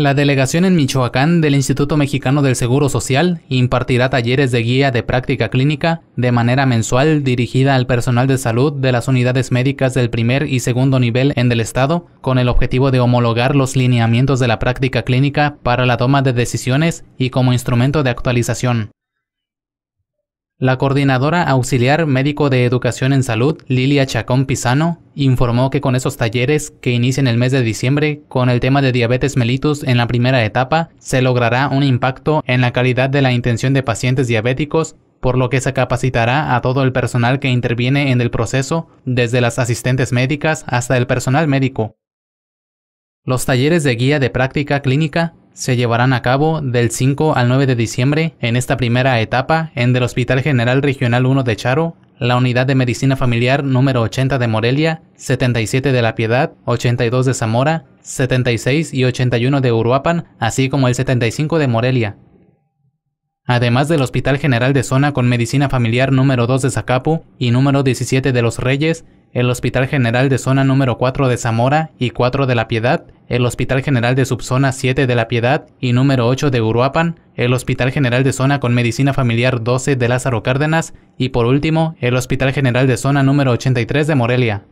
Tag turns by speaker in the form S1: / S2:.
S1: La delegación en Michoacán del Instituto Mexicano del Seguro Social impartirá talleres de guía de práctica clínica de manera mensual dirigida al personal de salud de las unidades médicas del primer y segundo nivel en el estado con el objetivo de homologar los lineamientos de la práctica clínica para la toma de decisiones y como instrumento de actualización. La coordinadora auxiliar médico de educación en salud, Lilia Chacón Pisano, informó que con esos talleres que inician el mes de diciembre con el tema de diabetes mellitus en la primera etapa, se logrará un impacto en la calidad de la intención de pacientes diabéticos por lo que se capacitará a todo el personal que interviene en el proceso, desde las asistentes médicas hasta el personal médico. Los talleres de guía de práctica clínica se llevarán a cabo del 5 al 9 de diciembre en esta primera etapa en el Hospital General Regional 1 de Charo, la Unidad de Medicina Familiar número 80 de Morelia, 77 de La Piedad, 82 de Zamora, 76 y 81 de Uruapan, así como el 75 de Morelia. Además del Hospital General de Zona con Medicina Familiar número 2 de Zacapu y número 17 de Los Reyes, el Hospital General de Zona número 4 de Zamora y 4 de La Piedad, el Hospital General de Subzona 7 de La Piedad y número 8 de Uruapan, el Hospital General de Zona con Medicina Familiar 12 de Lázaro Cárdenas y por último, el Hospital General de Zona número 83 de Morelia.